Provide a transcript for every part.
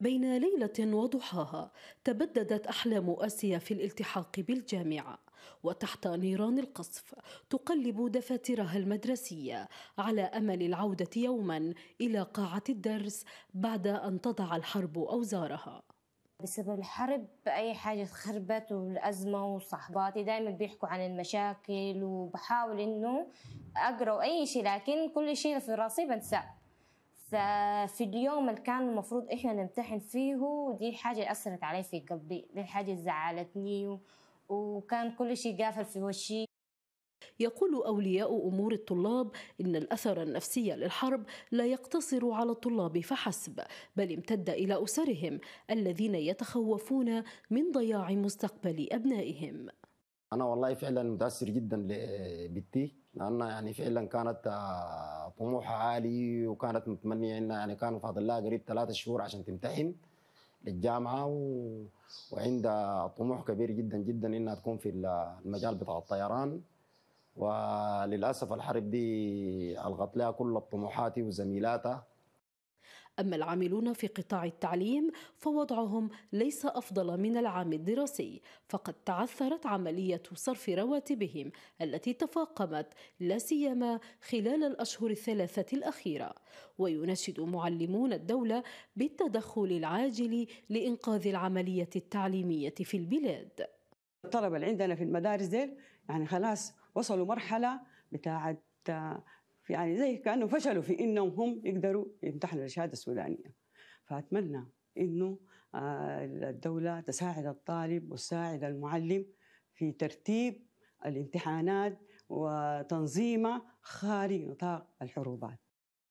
بين ليلة وضحاها تبددت أحلام آسيا في الالتحاق بالجامعة وتحت نيران القصف تقلب دفاترها المدرسية على أمل العودة يوما إلى قاعة الدرس بعد أن تضع الحرب أوزارها بسبب الحرب أي حاجة خربت والأزمة وصحباتي دائما بيحكوا عن المشاكل وبحاول إنه أقرأ أي شيء لكن كل شيء في راسي بنساه ففي اليوم اللي كان المفروض احنا نمتحن فيه دي الحاجة أثرت علي في قلبي دي الحاجة زعلتني وكان كل شيء قافل في وشي يقول أولياء أمور الطلاب إن الأثر النفسي للحرب لا يقتصر على الطلاب فحسب بل امتد إلى أسرهم الذين يتخوفون من ضياع مستقبل أبنائهم انا والله فعلا متاثر جدا لبتي لانها يعني فعلا كانت آه، طموحها عالي وكانت متمنيه انها يعني كان فاضل لها قريب ثلاثة شهور عشان تمتحن للجامعه و... وعندها طموح كبير جدا جدا انها تكون في المجال بتاع الطيران وللاسف الحرب دي الغت لها كل طموحاتي وزميلاتها أما العاملون في قطاع التعليم فوضعهم ليس أفضل من العام الدراسي فقد تعثرت عملية صرف رواتبهم التي تفاقمت لا سيما خلال الأشهر الثلاثة الأخيرة ويناشد معلمون الدولة بالتدخل العاجل لإنقاذ العملية التعليمية في البلاد الطلبة اللي عندنا في المدارس ديل يعني خلاص وصلوا مرحلة بتاعت يعني زي كانه فشلوا في انهم هم يقدروا يمتحنوا الشهاده السودانيه فاتمنى انه آه، الدوله تساعد الطالب وتساعد المعلم في ترتيب الامتحانات وتنظيمها خارج نطاق الحروبات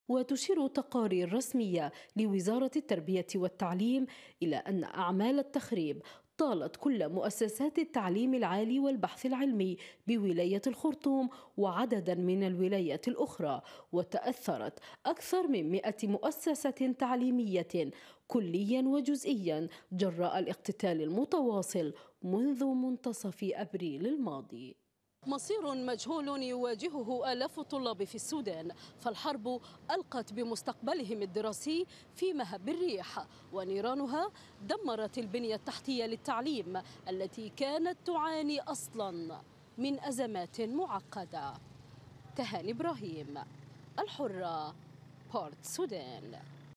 وتشير تقارير رسمية لوزارة التربية والتعليم إلى أن أعمال التخريب طالت كل مؤسسات التعليم العالي والبحث العلمي بولاية الخرطوم وعددا من الولايات الأخرى وتأثرت أكثر من 100 مؤسسة تعليمية كليا وجزئيا جراء الاقتتال المتواصل منذ منتصف أبريل الماضي مصير مجهول يواجهه آلاف الطلاب في السودان فالحرب ألقت بمستقبلهم الدراسي في مهب الريح ونيرانها دمرت البنية التحتية للتعليم التي كانت تعاني أصلا من أزمات معقدة تهاني إبراهيم الحرة بورت سودان